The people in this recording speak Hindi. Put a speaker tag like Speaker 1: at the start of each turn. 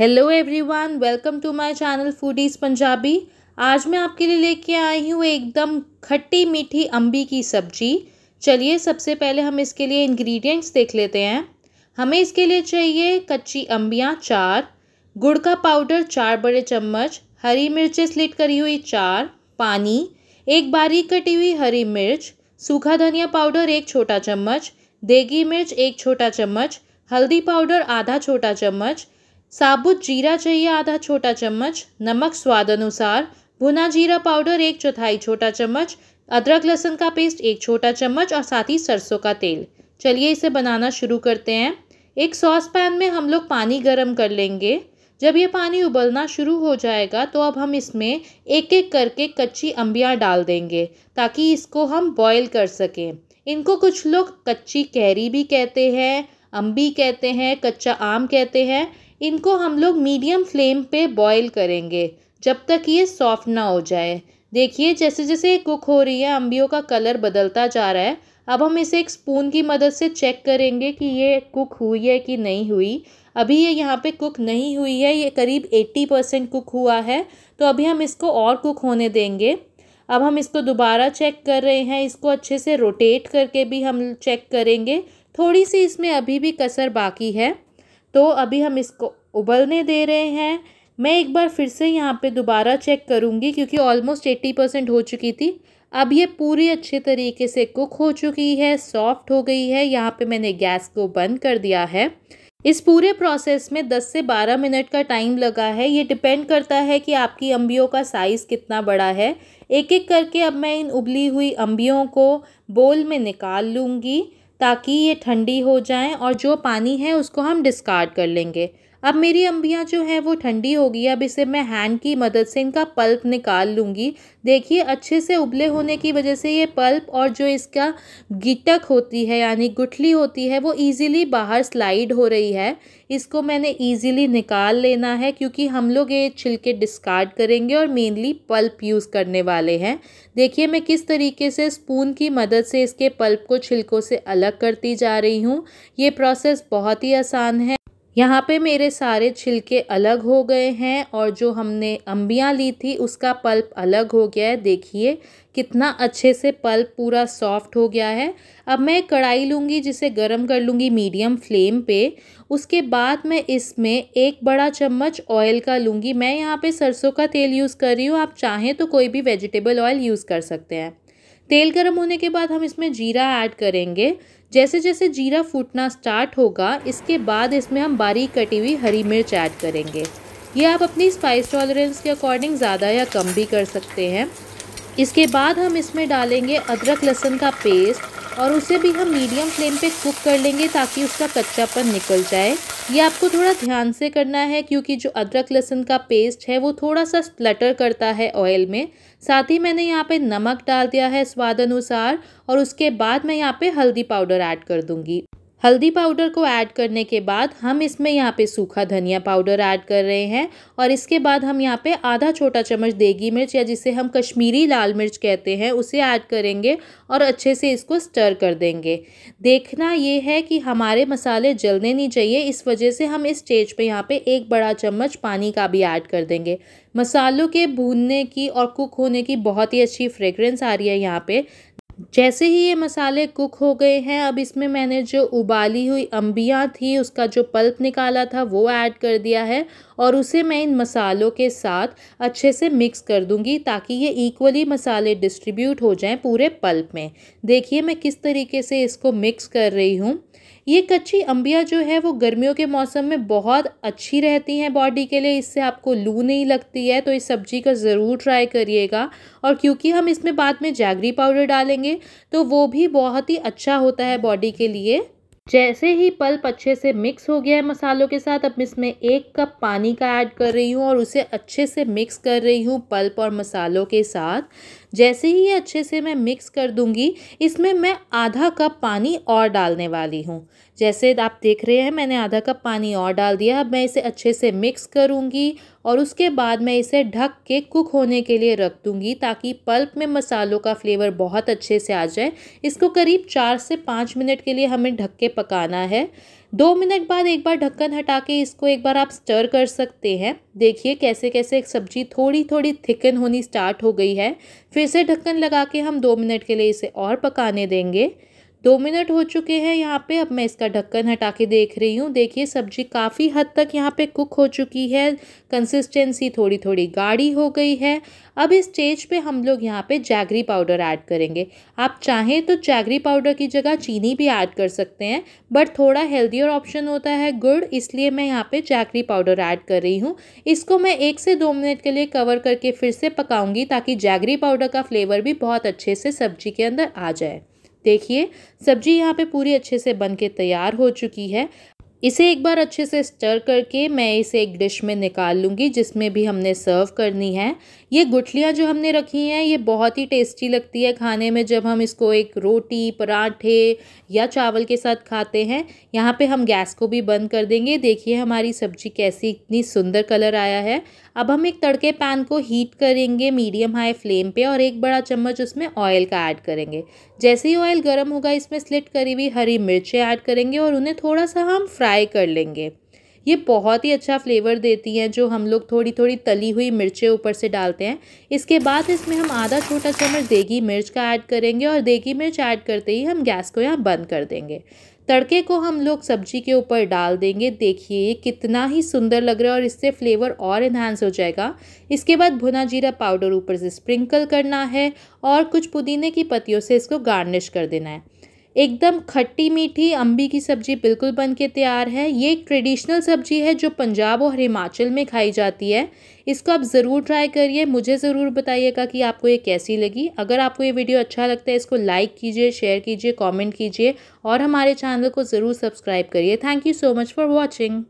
Speaker 1: hello everyone welcome to my channel Foodies Punjabi आज मैं आपके लिए लेके आई हूँ एकदम खट्टी मीठी अम्बी की सब्जी चलिए सबसे पहले हम इसके लिए इंग्रेडिएंट्स देख लेते हैं हमें इसके लिए चाहिए कच्ची अम्बियाँ चार गुड़ का पाउडर चार बड़े चम्मच हरी मिर्चें स्लिट करी हुई चार पानी एक बारीक कटी हुई हरी मिर्च सूखा धनिया पाउडर एक छोटा चम्मच देगी मिर्च एक छोटा चम्मच हल्दी पाउडर आधा छोटा चम्मच साबुत जीरा चाहिए आधा छोटा चम्मच नमक स्वाद अनुसार भुना जीरा पाउडर एक चौथाई छोटा चम्मच अदरक लहसुन का पेस्ट एक छोटा चम्मच और साथ ही सरसों का तेल चलिए इसे बनाना शुरू करते हैं एक सॉस पैन में हम लोग पानी गर्म कर लेंगे जब ये पानी उबलना शुरू हो जाएगा तो अब हम इसमें एक एक करके कच्ची अम्बियाँ डाल देंगे ताकि इसको हम बॉयल कर सकें इनको कुछ लोग कच्ची कैरी भी कहते हैं अम्बी कहते हैं कच्चा आम कहते हैं इनको हम लोग मीडियम फ्लेम पे बॉईल करेंगे जब तक ये सॉफ्ट ना हो जाए देखिए जैसे जैसे कुक हो रही है अम्बियों का कलर बदलता जा रहा है अब हम इसे एक स्पून की मदद से चेक करेंगे कि ये कुक हुई है कि नहीं हुई अभी ये यहाँ पे कुक नहीं हुई है ये करीब एट्टी परसेंट कुक हुआ है तो अभी हम इसको और कुक होने देंगे अब हम इसको दोबारा चेक कर रहे हैं इसको अच्छे से रोटेट करके भी हम चेक करेंगे थोड़ी सी इसमें अभी भी कसर बाकी है तो अभी हम इसको उबलने दे रहे हैं मैं एक बार फिर से यहाँ पे दोबारा चेक करूँगी क्योंकि ऑलमोस्ट एट्टी परसेंट हो चुकी थी अब ये पूरी अच्छे तरीके से कुक हो चुकी है सॉफ्ट हो गई है यहाँ पे मैंने गैस को बंद कर दिया है इस पूरे प्रोसेस में 10 से 12 मिनट का टाइम लगा है ये डिपेंड करता है कि आपकी अम्बियों का साइज़ कितना बड़ा है एक एक करके अब मैं इन उबली हुई अम्बियों को बोल में निकाल लूँगी ताकि ये ठंडी हो जाए और जो पानी है उसको हम डिस्कार्ड कर लेंगे अब मेरी अम्बियाँ जो हैं वो ठंडी हो गई अब इसे मैं हैंड की मदद से इनका पल्प निकाल लूँगी देखिए अच्छे से उबले होने की वजह से ये पल्प और जो इसका गिटक होती है यानी गुठली होती है वो ईज़िली बाहर स्लाइड हो रही है इसको मैंने ईज़िली निकाल लेना है क्योंकि हम लोग ये छिलके डिस्कार्ड करेंगे और मेनली पल्प यूज़ करने वाले हैं देखिए मैं किस तरीके से स्पून की मदद से इसके पल्प को छिलकों से अलग करती जा रही हूँ ये प्रोसेस बहुत ही आसान है यहाँ पे मेरे सारे छिलके अलग हो गए हैं और जो हमने अम्बियाँ ली थी उसका पल्प अलग हो गया है देखिए कितना अच्छे से पल्प पूरा सॉफ्ट हो गया है अब मैं कढ़ाई लूँगी जिसे गरम कर लूँगी मीडियम फ्लेम पे उसके बाद मैं इसमें एक बड़ा चम्मच ऑयल का लूँगी मैं यहाँ पे सरसों का तेल यूज़ कर रही हूँ आप चाहें तो कोई भी वेजिटेबल ऑयल यूज़ कर सकते हैं तेल गर्म होने के बाद हम इसमें जीरा ऐड करेंगे जैसे जैसे जीरा फूटना स्टार्ट होगा इसके बाद इसमें हम बारीक कटी हुई हरी मिर्च ऐड करेंगे ये आप अपनी स्पाइस टॉलरेंस के अकॉर्डिंग ज़्यादा या कम भी कर सकते हैं इसके बाद हम इसमें डालेंगे अदरक लहसुन का पेस्ट और उसे भी हम मीडियम फ्लेम पे कुक कर लेंगे ताकि उसका कच्चापन निकल जाए ये आपको थोड़ा ध्यान से करना है क्योंकि जो अदरक लहसुन का पेस्ट है वो थोड़ा सा स्प्लटर करता है ऑयल में साथ ही मैंने यहाँ पे नमक डाल दिया है स्वाद अनुसार और उसके बाद मैं यहाँ पे हल्दी पाउडर ऐड कर दूँगी हल्दी पाउडर को ऐड करने के बाद हम इसमें यहाँ पे सूखा धनिया पाउडर ऐड कर रहे हैं और इसके बाद हम यहाँ पे आधा छोटा चम्मच देगी मिर्च या जिसे हम कश्मीरी लाल मिर्च कहते हैं उसे ऐड करेंगे और अच्छे से इसको स्टर कर देंगे देखना ये है कि हमारे मसाले जलने नहीं चाहिए इस वजह से हम इस स्टेज पे यहाँ पे एक बड़ा चम्मच पानी का भी ऐड कर देंगे मसालों के भूनने की और कुक होने की बहुत ही अच्छी फ्रेगरेंस आ रही है यहाँ पर जैसे ही ये मसाले कुक हो गए हैं अब इसमें मैंने जो उबाली हुई अम्बियाँ थी उसका जो पल्प निकाला था वो ऐड कर दिया है और उसे मैं इन मसालों के साथ अच्छे से मिक्स कर दूँगी ताकि ये इक्वली मसाले डिस्ट्रीब्यूट हो जाएँ पूरे पल्प में देखिए मैं किस तरीके से इसको मिक्स कर रही हूँ ये कच्ची अम्बिया जो है वो गर्मियों के मौसम में बहुत अच्छी रहती हैं बॉडी के लिए इससे आपको लू नहीं लगती है तो इस सब्जी का ज़रूर ट्राई करिएगा और क्योंकि हम इसमें बाद में जैगरी पाउडर डालेंगे तो वो भी बहुत ही अच्छा होता है बॉडी के लिए जैसे ही पल्प अच्छे से मिक्स हो गया है मसालों के साथ अब इसमें एक कप पानी का ऐड कर रही हूँ और उसे अच्छे से मिक्स कर रही हूँ पल्प और मसालों के साथ जैसे ही ये अच्छे से मैं मिक्स कर दूंगी इसमें मैं आधा कप पानी और डालने वाली हूँ जैसे आप देख रहे हैं मैंने आधा कप पानी और डाल दिया अब मैं इसे अच्छे से मिक्स करूँगी और उसके बाद मैं इसे ढक के कुक होने के लिए रख दूँगी ताकि पल्प में मसालों का फ्लेवर बहुत अच्छे से आ जाए इसको करीब चार से पाँच मिनट के लिए हमें ढक के पकाना है दो मिनट बाद एक बार ढक्कन हटा के इसको एक बार आप स्टर कर सकते हैं देखिए कैसे कैसे सब्जी थोड़ी थोड़ी थिकन होनी स्टार्ट हो गई है फिर से ढक्कन लगा के हम दो मिनट के लिए इसे और पकाने देंगे दो मिनट हो चुके हैं यहाँ पे अब मैं इसका ढक्कन हटा के देख रही हूँ देखिए सब्जी काफ़ी हद तक यहाँ पे कुक हो चुकी है कंसिस्टेंसी थोड़ी थोड़ी गाढ़ी हो गई है अब इस स्टेज पे हम लोग यहाँ पे जैगरी पाउडर ऐड करेंगे आप चाहें तो जैगरी पाउडर की जगह चीनी भी ऐड कर सकते हैं बट थोड़ा हेल्दियर ऑप्शन होता है गुड़ इसलिए मैं यहाँ पर जैगरी पाउडर ऐड कर रही हूँ इसको मैं एक से दो मिनट के लिए कवर करके फिर से पकाऊंगी ताकि जैगरी पाउडर का फ्लेवर भी बहुत अच्छे से सब्जी के अंदर आ जाए देखिए सब्जी यहाँ पे पूरी अच्छे से बन के तैयार हो चुकी है इसे एक बार अच्छे से स्टर करके मैं इसे एक डिश में निकाल लूँगी जिसमें भी हमने सर्व करनी है ये गुठलियाँ जो हमने रखी हैं ये बहुत ही टेस्टी लगती है खाने में जब हम इसको एक रोटी पराठे या चावल के साथ खाते हैं यहाँ पे हम गैस को भी बंद कर देंगे देखिए हमारी सब्जी कैसी इतनी सुंदर कलर आया है अब हम एक तड़के पैन को हीट करेंगे मीडियम हाई फ्लेम पे और एक बड़ा चम्मच उसमें ऑयल का ऐड करेंगे जैसे ही ऑयल गर्म होगा इसमें स्लिट करी हुई हरी मिर्चें ऐड करेंगे और उन्हें थोड़ा सा हम फ्राई कर लेंगे ये बहुत ही अच्छा फ्लेवर देती हैं जो हम लोग थोड़ी थोड़ी तली हुई मिर्चें ऊपर से डालते हैं इसके बाद इसमें हम आधा छोटा चम्मच देगी मिर्च का ऐड करेंगे और देगी मिर्च ऐड करते ही हम गैस को यहाँ बंद कर देंगे तड़के को हम लोग सब्जी के ऊपर डाल देंगे देखिए कितना ही सुंदर लग रहा है और इससे फ्लेवर और इन्हांस हो जाएगा इसके बाद भुना जीरा पाउडर ऊपर से स्प्रिंकल करना है और कुछ पुदीने की पत्तियों से इसको गार्निश कर देना है एकदम खट्टी मीठी अम्बी की सब्ज़ी बिल्कुल बन के तैयार है ये एक ट्रेडिशनल सब्ज़ी है जो पंजाब और हिमाचल में खाई जाती है इसको आप ज़रूर ट्राई करिए मुझे ज़रूर बताइएगा कि आपको ये कैसी लगी अगर आपको ये वीडियो अच्छा लगता है इसको लाइक कीजिए शेयर कीजिए कॉमेंट कीजिए और हमारे चैनल को ज़रूर सब्सक्राइब करिए thank you so much for watching